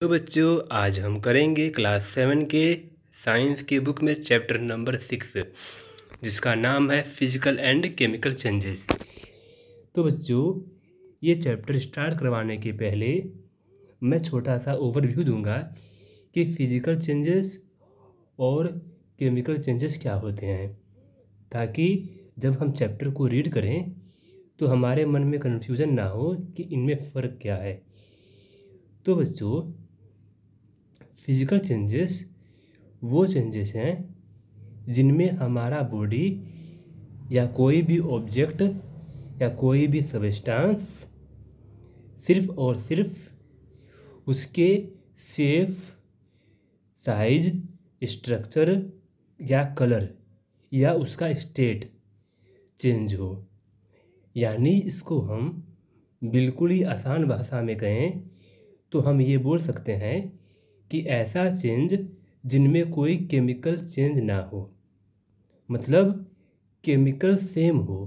तो बच्चों आज हम करेंगे क्लास सेवन के साइंस की बुक में चैप्टर नंबर सिक्स जिसका नाम है फिजिकल एंड केमिकल चेंजेस तो बच्चों ये चैप्टर स्टार्ट करवाने के पहले मैं छोटा सा ओवरव्यू दूंगा कि फिजिकल चेंजेस और केमिकल चेंजेस क्या होते हैं ताकि जब हम चैप्टर को रीड करें तो हमारे मन में कन्फ्यूज़न ना हो कि इनमें फ़र्क क्या है तो बच्चों फिज़िकल चेंजेस वो चेंजेस हैं जिनमें हमारा बॉडी या कोई भी ऑब्जेक्ट या कोई भी सबस्टांस सिर्फ और सिर्फ उसके शेप साइज स्ट्रक्चर या कलर या उसका स्टेट चेंज हो यानी इसको हम बिल्कुल ही आसान भाषा में कहें तो हम ये बोल सकते हैं कि ऐसा चेंज जिनमें कोई केमिकल चेंज ना हो मतलब केमिकल सेम हो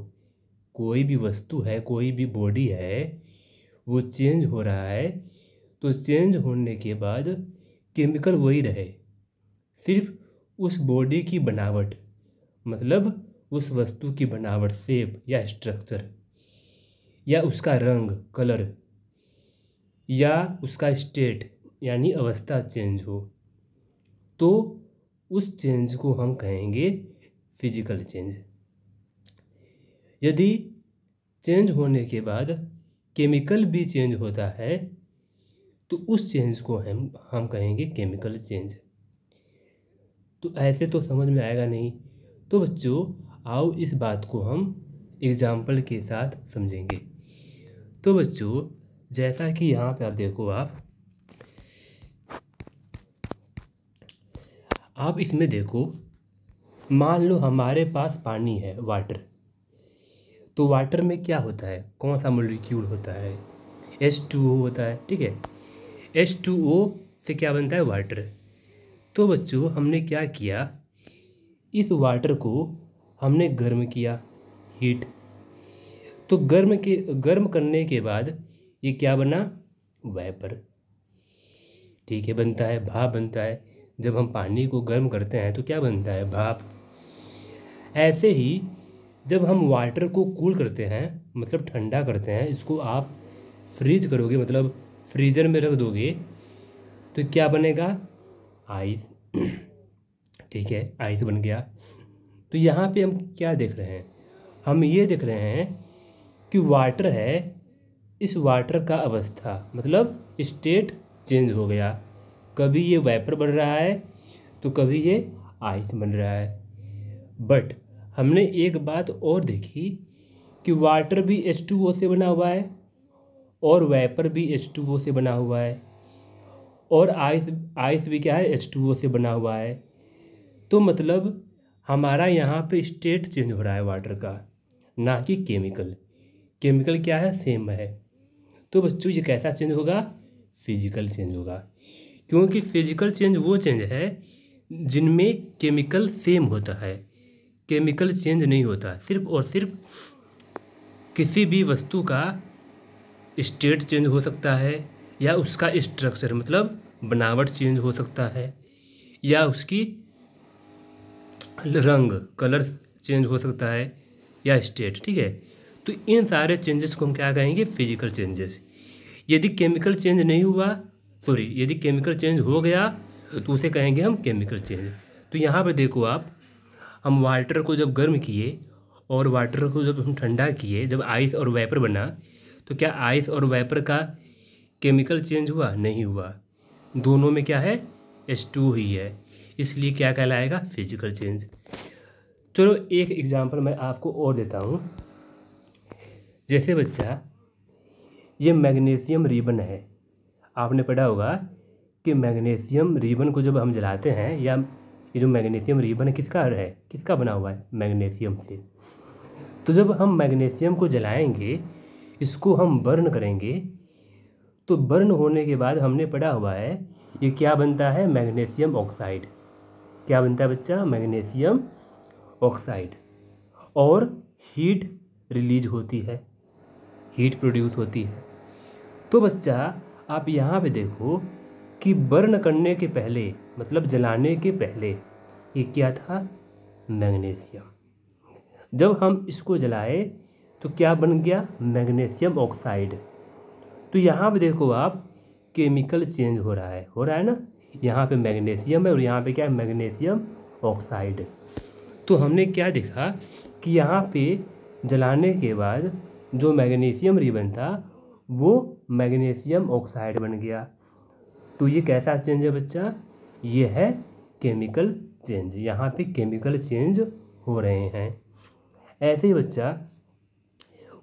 कोई भी वस्तु है कोई भी बॉडी है वो चेंज हो रहा है तो चेंज होने के बाद केमिकल वही रहे सिर्फ उस बॉडी की बनावट मतलब उस वस्तु की बनावट सेप या स्ट्रक्चर या उसका रंग कलर या उसका स्टेट यानी अवस्था चेंज हो तो उस चेंज को हम कहेंगे फिजिकल चेंज यदि चेंज होने के बाद केमिकल भी चेंज होता है तो उस चेंज को हम हम कहेंगे केमिकल चेंज तो ऐसे तो समझ में आएगा नहीं तो बच्चों आओ इस बात को हम एग्ज़ाम्पल के साथ समझेंगे तो बच्चों जैसा कि यहाँ पे आप देखो आप आप इसमें देखो मान लो हमारे पास पानी है वाटर तो वाटर में क्या होता है कौन सा मोलिक्यूल होता है एच टू ओ होता है ठीक है एच टू ओ से क्या बनता है वाटर तो बच्चों हमने क्या किया इस वाटर को हमने गर्म किया हीट तो गर्म के गर्म करने के बाद ये क्या बना वेपर ठीक है बनता है भाप बनता है जब हम पानी को गर्म करते हैं तो क्या बनता है भाप ऐसे ही जब हम वाटर को कूल करते हैं मतलब ठंडा करते हैं इसको आप फ्रीज करोगे मतलब फ्रीजर में रख दोगे तो क्या बनेगा आइस ठीक है आइस बन गया तो यहाँ पे हम क्या देख रहे हैं हम ये देख रहे हैं कि वाटर है इस वाटर का अवस्था मतलब स्टेट चेंज हो गया कभी ये वाइपर बन रहा है तो कभी ये आइस बन रहा है बट हमने एक बात और देखी कि वाटर भी एच टू ओ से बना हुआ है और वाइपर भी एच टू ओ से बना हुआ है और आइस आइस भी क्या है एच टू ओ से बना हुआ है तो मतलब हमारा यहाँ पे स्टेट चेंज हो रहा है वाटर का ना कि केमिकल केमिकल क्या है सेम है तो बच्चों ये कैसा चेंज होगा फिजिकल चेंज होगा क्योंकि फिजिकल चेंज वो चेंज है जिनमें केमिकल सेम होता है केमिकल चेंज नहीं होता सिर्फ और सिर्फ किसी भी वस्तु का स्टेट चेंज हो सकता है या उसका स्ट्रक्चर मतलब बनावट चेंज हो सकता है या उसकी रंग कलर चेंज हो सकता है या स्टेट ठीक है तो इन सारे चेंजेस को हम क्या कहेंगे फिजिकल चेंजेस यदि केमिकल चेंज नहीं हुआ सॉरी यदि केमिकल चेंज हो गया तो, तो उसे कहेंगे हम केमिकल चेंज तो यहाँ पर देखो आप हम वाटर को जब गर्म किए और वाटर को जब हम ठंडा किए जब आइस और वेपर बना तो क्या आइस और वेपर का केमिकल चेंज हुआ नहीं हुआ दोनों में क्या है एस टू ही है इसलिए क्या कहलाएगा फिजिकल चेंज चलो एक एग्ज़ाम्पल मैं आपको और देता हूँ जैसे बच्चा ये मैग्नीशियम रिबन है आपने पढ़ा होगा कि मैग्नीशियम रिबन को जब हम जलाते हैं या ये जो मैग्नीशियम रिबन है किसका है किसका बना हुआ है मैग्नीशियम से तो जब हम मैग्नीशियम को जलाएंगे इसको हम बर्न करेंगे तो बर्न होने के बाद हमने पढ़ा हुआ है ये क्या बनता है मैग्नीशियम ऑक्साइड क्या बनता है बच्चा मैग्नीशियम ऑक्साइड और हीट रिलीज होती है हीट प्रोड्यूस होती है तो बच्चा आप यहाँ पे देखो कि बर्न करने के पहले मतलब जलाने के पहले ये क्या था मैग्नीशियम जब हम इसको जलाए तो क्या बन गया मैग्नीशियम ऑक्साइड तो यहाँ पे देखो आप केमिकल चेंज हो रहा है हो रहा है ना यहाँ पे मैग्नीशियम है और यहाँ पे क्या है मैग्नीशियम ऑक्साइड तो हमने क्या देखा कि यहाँ पे जलाने के बाद जो मैग्नीशियम रिबन था वो मैग्नीशियम ऑक्साइड बन गया तो ये कैसा चेंज है बच्चा ये है केमिकल चेंज यहाँ पे केमिकल चेंज हो रहे हैं ऐसे ही बच्चा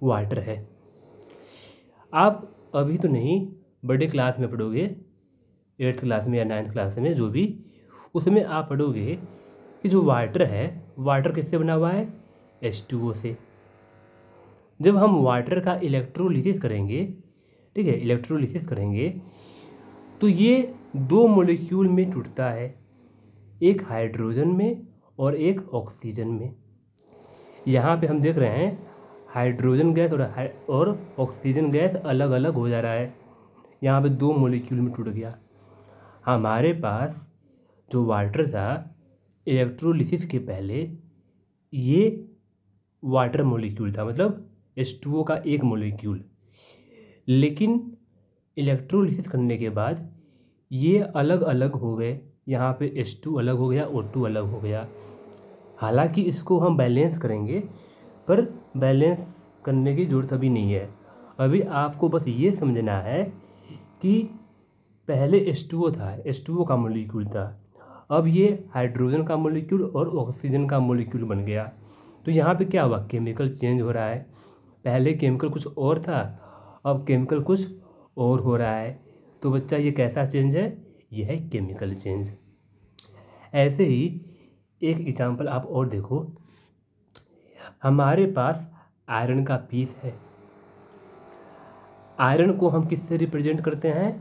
वाटर है आप अभी तो नहीं बड़े क्लास में पढ़ोगे एट्थ क्लास में या नाइन्थ क्लास में जो भी उसमें आप पढ़ोगे कि जो वाटर है वाटर किससे बना हुआ है एच टू ओ से जब हम वाटर का इलेक्ट्रोलिसिस करेंगे ठीक है इलेक्ट्रोलिसिस करेंगे तो ये दो मोलिक्यूल में टूटता है एक हाइड्रोजन में और एक ऑक्सीजन में यहाँ पे हम देख रहे हैं हाइड्रोजन गैस और और ऑक्सीजन गैस अलग अलग हो जा रहा है यहाँ पे दो मोलिक्यूल में टूट गया हमारे पास जो वाटर था इलेक्ट्रोलिसिस के पहले ये वाटर मोलिक्यूल था मतलब एच का एक मोलिक्यूल लेकिन इलेक्ट्रोलिसिस करने के बाद ये अलग अलग हो गए यहाँ पे टू अलग हो गया टू अलग हो गया हालांकि इसको हम बैलेंस करेंगे पर बैलेंस करने की ज़रूरत अभी नहीं है अभी आपको बस ये समझना है कि पहले एस ओ था एस ओ का मोलिक्यूल था अब ये हाइड्रोजन का मोलिक्यूल और ऑक्सीजन का मोलिक्यूल बन गया तो यहाँ पे क्या हुआ केमिकल चेंज हो रहा है पहले केमिकल कुछ और था अब केमिकल कुछ और हो रहा है तो बच्चा ये कैसा चेंज है यह है केमिकल चेंज ऐसे ही एक एग्जाम्पल आप और देखो हमारे पास आयरन का पीस है आयरन को हम किससे रिप्रेजेंट करते हैं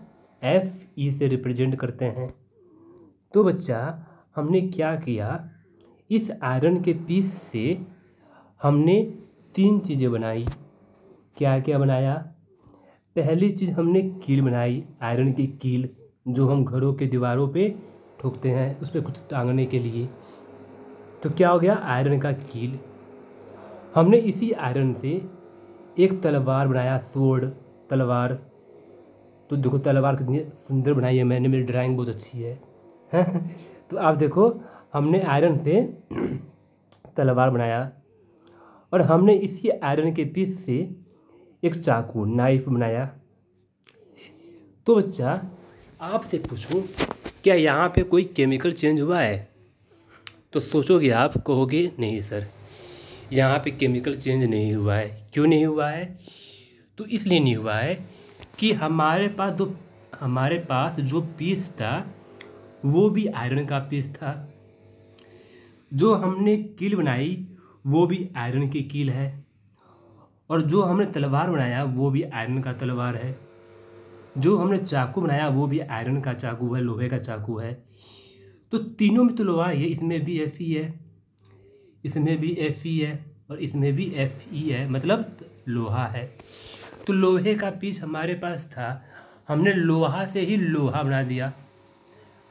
एफ ई से रिप्रेजेंट करते हैं तो बच्चा हमने क्या किया इस आयरन के पीस से हमने तीन चीज़ें बनाई क्या क्या बनाया पहली चीज़ हमने कील बनाई आयरन की कील जो हम घरों के दीवारों पे ठोकते हैं उस पर कुछ टांगने के लिए तो क्या हो गया आयरन का कील हमने इसी आयरन से एक तलवार बनाया सोड तलवार तो देखो तलवार कितनी सुंदर बनाई है मैंने मेरी ड्राइंग बहुत अच्छी है? तो आप देखो हमने आयरन से तलवार बनाया और हमने इसी आयरन के पीस से एक चाकू नाइफ बनाया तो बच्चा आपसे पूछूं क्या यहाँ पे कोई केमिकल चेंज हुआ है तो सोचोगे आप कहोगे नहीं सर यहाँ पे केमिकल चेंज नहीं हुआ है क्यों नहीं हुआ है तो इसलिए नहीं हुआ है कि हमारे पास जो हमारे पास जो पीस था वो भी आयरन का पीस था जो हमने कील बनाई वो भी आयरन की कील है और जो हमने तलवार बनाया वो भी आयरन का तलवार है जो हमने चाकू बनाया वो भी आयरन का चाकू है लोहे का चाकू है तो तीनों में तलवार ये इसमें भी एफ ई है इसमें भी एफ ई e e है और इसमें भी एफ ई e है मतलब लोहा है तो लोहे का पीस हमारे पास था हमने लोहा से ही लोहा बना दिया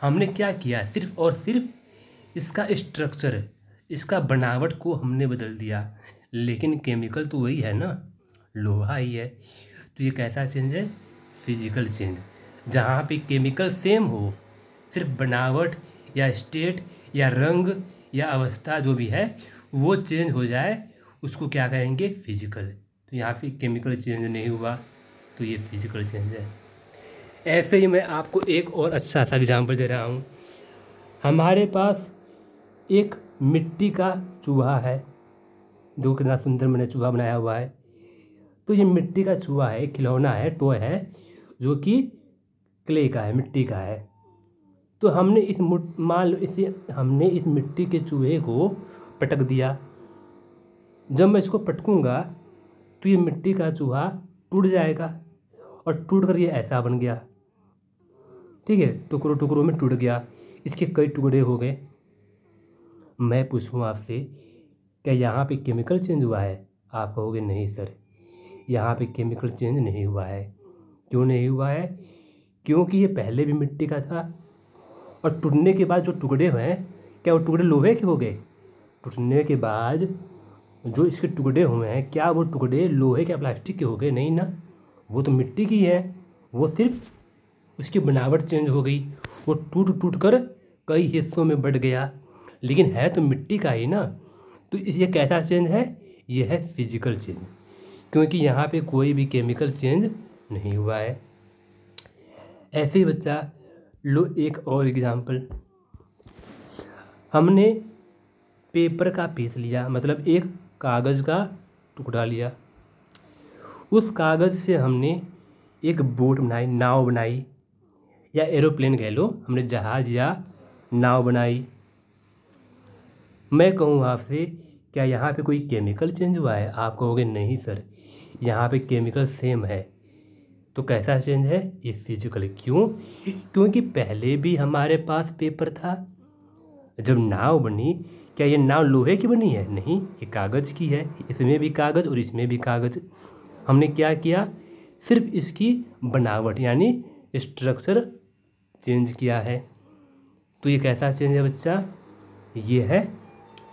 हमने क्या किया सिर्फ और सिर्फ इसका स्ट्रक्चर इसका बनावट को हमने बदल दिया लेकिन केमिकल तो वही है ना लोहा ही है तो ये कैसा चेंज है फिजिकल चेंज जहाँ पे केमिकल सेम हो सिर्फ बनावट या स्टेट या रंग या अवस्था जो भी है वो चेंज हो जाए उसको क्या कहेंगे फिजिकल तो यहाँ पे केमिकल चेंज नहीं हुआ तो ये फिजिकल चेंज है ऐसे ही मैं आपको एक और अच्छा सा एग्जाम्पल दे रहा हूँ हमारे पास एक मिट्टी का चूहा है देखो कितना सुंदर मैंने चूहा बनाया हुआ है तो ये मिट्टी का चूहा है खिलौना है टॉय है जो कि क्ले का है मिट्टी का है तो हमने इस मान लो इसे हमने इस मिट्टी के चूहे को पटक दिया जब मैं इसको पटकूँगा तो ये मिट्टी का चूहा टूट जाएगा और टूट कर ये ऐसा बन गया ठीक है टुकड़ों टुकड़ों में टूट गया इसके कई टुकड़े हो गए मैं पूछूँ आपसे क्या यहाँ पे केमिकल चेंज हुआ है आप कहोगे नहीं सर यहाँ पे केमिकल चेंज नहीं हुआ है क्यों नहीं हुआ है क्योंकि ये पहले भी मिट्टी का था और टूटने के बाद जो टुकड़े हैं क्या वो टुकड़े लोहे के हो गए टूटने के बाद जो इसके टुकड़े हुए हैं क्या वो टुकड़े लोहे के प्लास्टिक के हो गए नहीं ना वो तो मिट्टी की है वो सिर्फ उसकी बनावट चेंज हो गई वो टूट टूट कर कई हिस्सों में बढ़ गया लेकिन है तो मिट्टी का ही ना तो ये कैसा चेंज है ये है फिजिकल चेंज क्योंकि यहाँ पे कोई भी केमिकल चेंज नहीं हुआ है ऐसे बच्चा लो एक और एग्ज़ाम्पल हमने पेपर का पीस लिया मतलब एक कागज़ का टुकड़ा लिया उस कागज़ से हमने एक बोट बनाई नाव बनाई या एरोप्लेन कह लो हमने जहाज़ या नाव बनाई मैं कहूँ आपसे क्या यहाँ पे कोई केमिकल चेंज हुआ है आप कहोगे नहीं सर यहाँ पे केमिकल सेम है तो कैसा चेंज है ये फिजिकल क्यों क्योंकि पहले भी हमारे पास पेपर था जब नाव बनी क्या ये नाव लोहे की बनी है नहीं ये कागज़ की है इसमें भी कागज़ और इसमें भी कागज़ हमने क्या किया सिर्फ इसकी बनावट यानी स्ट्रक्चर चेंज किया है तो ये कैसा चेंज है बच्चा ये है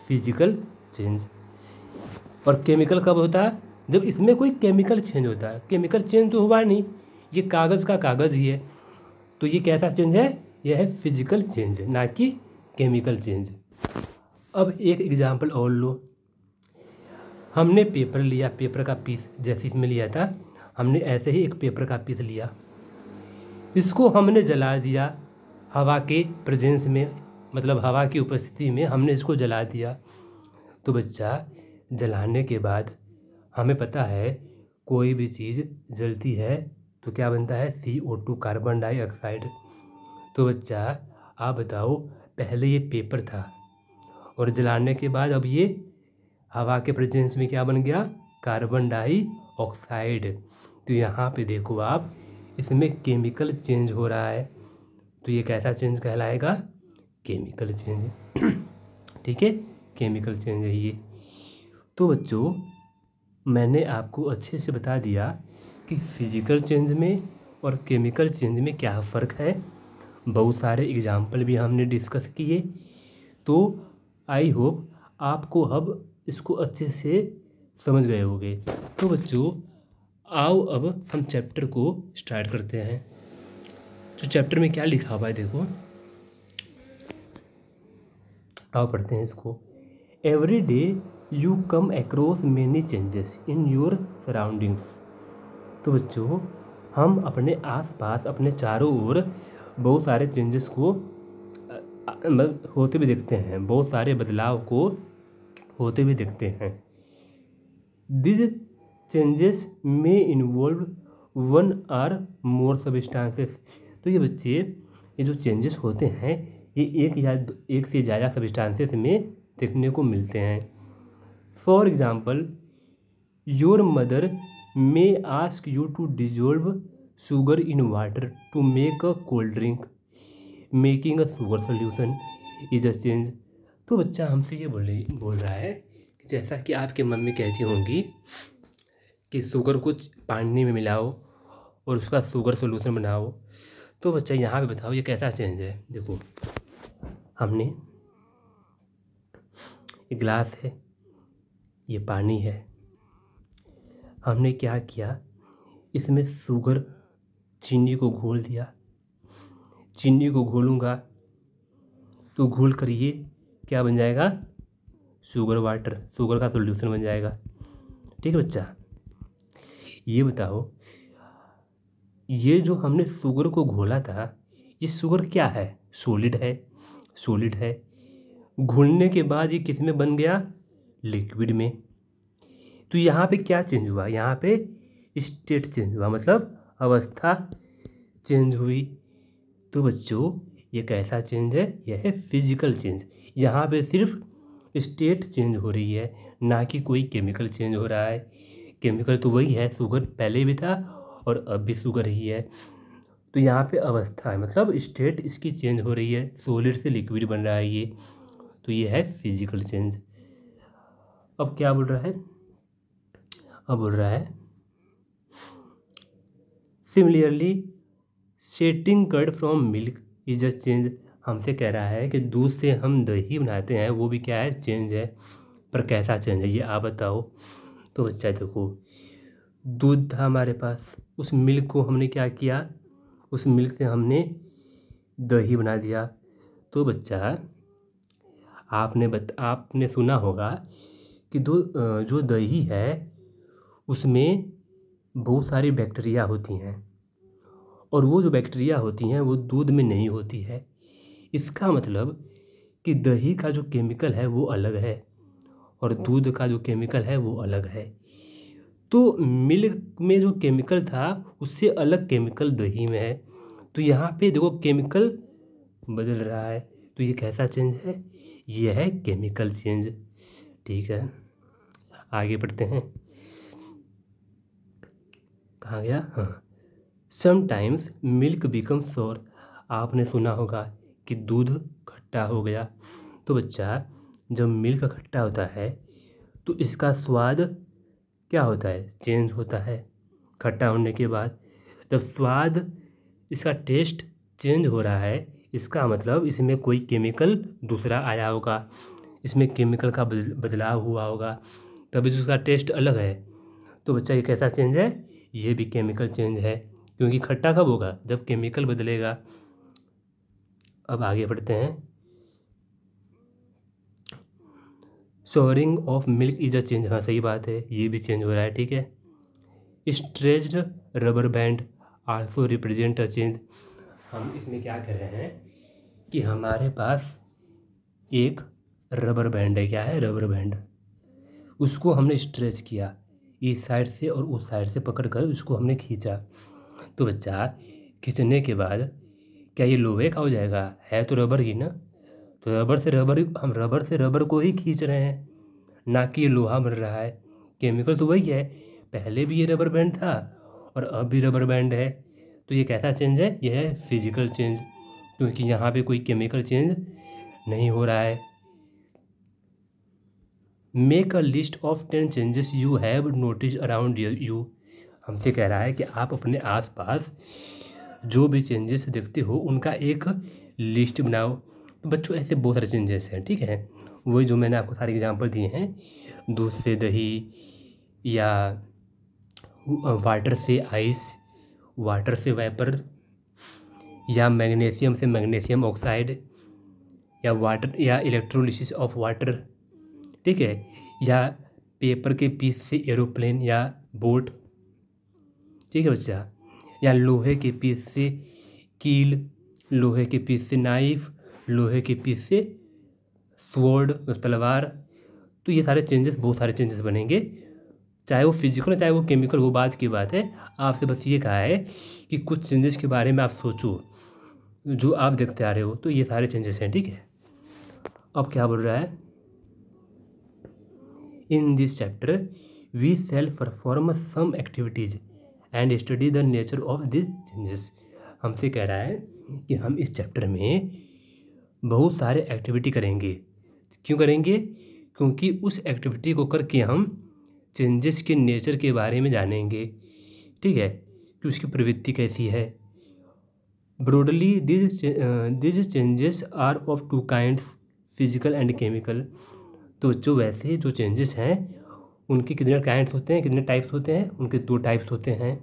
फिजिकल चेंज और केमिकल कब होता है जब इसमें कोई केमिकल चेंज होता है केमिकल चेंज तो हुआ नहीं ये कागज़ का कागज़ ही है तो ये कैसा चेंज है यह है फिजिकल चेंज ना कि केमिकल चेंज अब एक एग्ज़ाम्पल और लो हमने पेपर लिया पेपर का पीस जैसे इसमें लिया था हमने ऐसे ही एक पेपर का पीस लिया इसको हमने जला दिया हवा के प्रेजेंस में मतलब हवा की उपस्थिति में हमने इसको जला दिया तो बच्चा जलाने के बाद हमें पता है कोई भी चीज़ जलती है तो क्या बनता है C O two carbon dioxide तो बच्चा आप बताओ पहले ये पेपर था और जलाने के बाद अब ये हवा के प्रेजेंस में क्या बन गया कार्बन डाइऑक्साइड तो यहाँ पे देखो आप इसमें केमिकल चेंज हो रहा है तो ये कैसा चेंज कहलाएगा केमिकल चेंज है ठीक है केमिकल चेंज है ये तो बच्चों मैंने आपको अच्छे से बता दिया कि फिजिकल चेंज में और केमिकल चेंज में क्या फ़र्क है बहुत सारे एग्जाम्पल भी हमने डिस्कस किए तो आई होप आपको अब इसको अच्छे से समझ गए होंगे तो बच्चों आओ अब हम चैप्टर को स्टार्ट करते हैं तो चैप्टर में क्या लिखा हुआ है देखो आप पढ़ते हैं इसको every day you come across many changes in your surroundings तो बच्चों हम अपने आसपास अपने चारों ओर बहुत सारे चेंजेस को मतलब होते हुए देखते हैं बहुत सारे बदलाव को होते भी देखते हैं दिज चेंजेस में involve one or more substances तो ये बच्चे ये जो चेंजेस होते हैं ये एक या एक से ज़्यादा सब्सटांसेस में देखने को मिलते हैं for example your mother may ask you to dissolve sugar in water to make a cold drink making a sugar solution is a change तो बच्चा हमसे ये बोले बोल रहा है कि जैसा कि आपके मम्मी कहती होंगी कि शुगर कुछ पानी में मिलाओ और उसका शुगर सोल्यूशन बनाओ तो बच्चा यहाँ पे बताओ ये कैसा चेंज है देखो हमने ये ग्लास है ये पानी है हमने क्या किया इसमें शुगर चीनी को घोल दिया चीनी को घोलूँगा तो घोल कर ये क्या बन जाएगा शुगर वाटर शुगर का सोल्यूशन बन जाएगा ठीक है बच्चा ये बताओ ये जो हमने शुगर को घोला था ये शुगर क्या है सोलिड है सॉलिड है घुलने के बाद ये किस में बन गया लिक्विड में तो यहाँ पे क्या चेंज हुआ यहाँ पे स्टेट चेंज हुआ मतलब अवस्था चेंज हुई तो बच्चों ये कैसा चेंज है यह है फिजिकल चेंज यहाँ पे सिर्फ स्टेट चेंज हो रही है ना कि कोई केमिकल चेंज हो रहा है केमिकल तो वही है शुगर पहले भी था और अब भी शुगर ही है तो यहाँ पे अवस्था है मतलब स्टेट इसकी चेंज हो रही है सोलिड से लिक्विड बन रहा है ये तो ये है फिजिकल चेंज अब क्या बोल रहा है अब बोल रहा है similarly setting curd from milk is a change हमसे कह रहा है कि दूध से हम दही बनाते हैं वो भी क्या है चेंज है पर कैसा चेंज है ये आप बताओ तो बच्चा देखो दूध था हमारे पास उस मिल्क को हमने क्या किया उस मिल्क से हमने दही बना दिया तो बच्चा आपने बत आपने सुना होगा कि दो जो दही है उसमें बहुत सारी बैक्टीरिया होती हैं और वो जो बैक्टीरिया होती हैं वो दूध में नहीं होती है इसका मतलब कि दही का जो केमिकल है वो अलग है और दूध का जो केमिकल है वो अलग है तो मिल्क में जो केमिकल था उससे अलग केमिकल दही में है तो यहाँ पे देखो केमिकल बदल रहा है तो ये कैसा चेंज है ये है केमिकल चेंज ठीक है आगे बढ़ते हैं कहाँ गया हाँ समटाइम्स मिल्क बिकम सोर आपने सुना होगा कि दूध खट्टा हो गया तो बच्चा जब मिल्क खट्टा होता है तो इसका स्वाद क्या होता है चेंज होता है खट्टा होने के बाद जब स्वाद इसका टेस्ट चेंज हो रहा है इसका मतलब इसमें कोई केमिकल दूसरा आया होगा इसमें केमिकल का बदलाव हुआ होगा तभी उसका तो टेस्ट अलग है तो बच्चा ये कैसा चेंज है ये भी केमिकल चेंज है क्योंकि खट्टा कब होगा जब केमिकल बदलेगा अब आगे बढ़ते हैं souring of milk is a change हाँ सही बात है ये भी चेंज हो रहा है ठीक है stretched rubber band also represent a change हम इसमें क्या कर रहे हैं कि हमारे पास एक रबर बैंड है क्या है रबर बैंड उसको हमने स्ट्रेच किया इस साइड से और उस साइड से पकड़ कर उसको हमने खींचा तो बच्चा खींचने के बाद क्या ये लोहे का हो जाएगा है तो रबर ही ना तो रबर से रबर हम रबर से रबर को ही खींच रहे हैं ना कि ये लोहा बन रहा है केमिकल तो वही है पहले भी ये रबर बैंड था और अब भी रबर बैंड है तो ये कैसा चेंज है यह है फिजिकल चेंज क्योंकि यहाँ पे कोई केमिकल चेंज नहीं हो रहा है make a list of ten changes you have notice around you हमसे कह रहा है कि आप अपने आसपास जो भी चेंजेस देखते हो उनका एक लिस्ट बनाओ तो बच्चों ऐसे बहुत सारे चेंजेस हैं ठीक है वही जो मैंने आपको सारे एग्जाम्पल दिए हैं दूध से दही या वाटर से आइस वाटर से वेपर या मैग्नीशियम से मैग्नीशियम ऑक्साइड या वाटर या इलेक्ट्रोलिसिस ऑफ वाटर ठीक है या पेपर के पीस से एरोप्लेन या बोट ठीक है बच्चा या लोहे के पीस से कील लोहे के पीस से नाइफ लोहे के पीस से स्वर्ड मतलब तलवार तो ये सारे चेंजेस बहुत सारे चेंजेस बनेंगे चाहे वो फिजिकल हो चाहे वो केमिकल हो बात की बात है आपसे बस ये कहा है कि कुछ चेंजेस के बारे में आप सोचो जो आप देखते आ रहे हो तो ये सारे चेंजेस हैं ठीक है अब क्या बोल रहा है in this chapter we shall perform some activities and study the nature of this changes हमसे कह रहा है कि हम इस चैप्टर में बहुत सारे एक्टिविटी करेंगे क्यों करेंगे क्योंकि उस एक्टिविटी को करके हम चेंजेस के नेचर के बारे में जानेंगे ठीक है कि उसकी प्रवृत्ति कैसी है broadly these these changes are of two kinds physical and chemical तो जो वैसे जो चेंजेस हैं उनके कितने काइंड्स होते हैं कितने टाइप्स होते हैं उनके दो टाइप्स होते हैं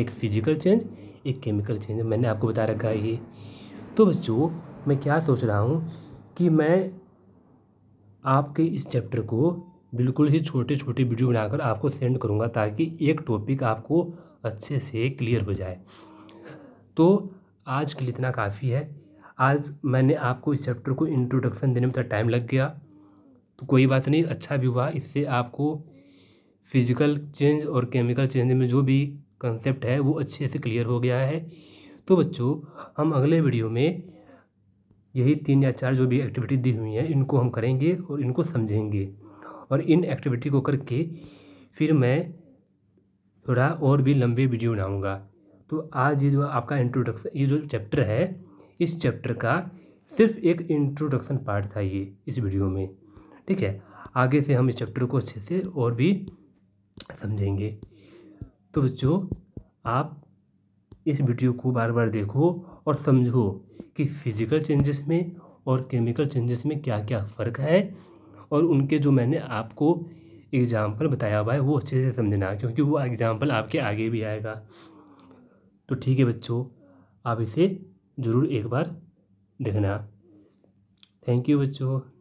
एक फिजिकल चेंज एक केमिकल चेंज मैंने आपको बता रखा है ये तो बच्चों मैं क्या सोच रहा हूँ कि मैं आपके इस चैप्टर को बिल्कुल ही छोटे छोटे वीडियो बनाकर आपको सेंड करूँगा ताकि एक टॉपिक आपको अच्छे से क्लियर हो जाए तो आज के लिए इतना काफ़ी है आज मैंने आपको इस चैप्टर को इंट्रोडक्शन देने में थोड़ा टाइम लग गया तो कोई बात नहीं अच्छा भी हुआ इससे आपको फिजिकल चेंज और केमिकल चेंज में जो भी कंसेप्ट है वो अच्छे से क्लियर हो गया है तो बच्चों हम अगले वीडियो में यही तीन या चार जो भी एक्टिविटी दी हुई हैं इनको हम करेंगे और इनको समझेंगे और इन एक्टिविटी को करके फिर मैं थोड़ा और भी लंबे वीडियो बनाऊँगा तो आज ये जो आपका इंट्रोडक्शन ये जो चैप्टर है इस चैप्टर का सिर्फ एक इंट्रोडक्शन पार्ट था ये इस वीडियो में ठीक है आगे से हम इस चैप्टर को अच्छे से और भी समझेंगे तो बच्चों आप इस वीडियो को बार बार देखो और समझो कि फिजिकल चेंजेस में और केमिकल चेंजेस में क्या क्या फ़र्क है और उनके जो मैंने आपको एग्ज़ाम्पल बताया हुआ है वो अच्छे से समझना क्योंकि वो एग्ज़ाम्पल आपके आगे भी आएगा तो ठीक है बच्चों आप इसे ज़रूर एक बार देखना थैंक यू बच्चों